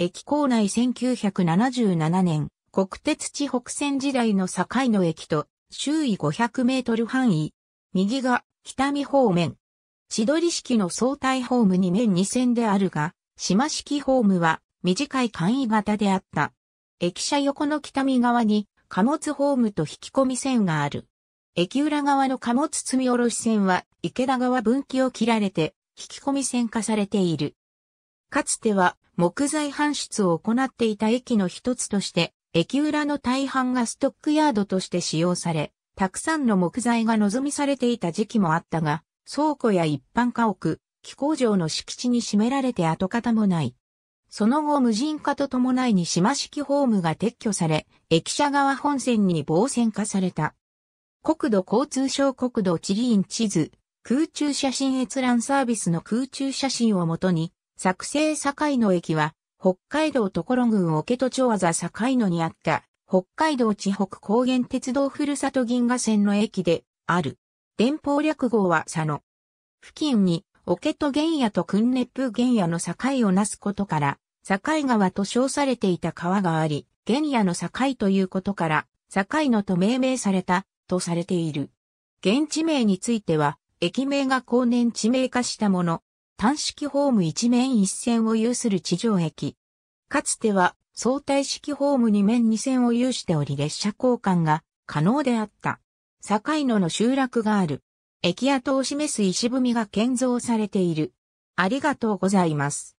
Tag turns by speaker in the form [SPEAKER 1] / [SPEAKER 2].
[SPEAKER 1] 駅構内
[SPEAKER 2] 1977年、国鉄地北線時代の境の駅と、周囲500メートル範囲。右が、北見方面。千鳥式の相対ホームに面2線であるが、島式ホームは、短い簡易型であった。駅舎横の北見側に、貨物ホームと引き込み線がある。駅裏側の貨物積み下ろし線は池田川分岐を切られて引き込み線化されている。かつては木材搬出を行っていた駅の一つとして、駅裏の大半がストックヤードとして使用され、たくさんの木材が望みされていた時期もあったが、倉庫や一般家屋、気工場の敷地に占められて跡形もない。その後無人化と伴いに島式ホームが撤去され、駅舎側本線に防線化された。国土交通省国土地理院地図、空中写真閲覧サービスの空中写真をもとに、作成境野駅は、北海道所郡桶戸町技境野にあった、北海道地北高原鉄道ふるさと銀河線の駅で、ある。電報略号は佐野。付近に、桶戸原野と訓熱風原野の境をなすことから、境川と称されていた川があり、原野の境ということから、境野と命名された、とされている。現地名については、駅名が後年地名化したもの、単式ホーム一面一線を有する地上駅。かつては相対式ホーム二面二線を有しており列車交換が可能であった。境野の集落がある。駅跡を示す石踏みが建造されて
[SPEAKER 1] いる。ありがとうございます。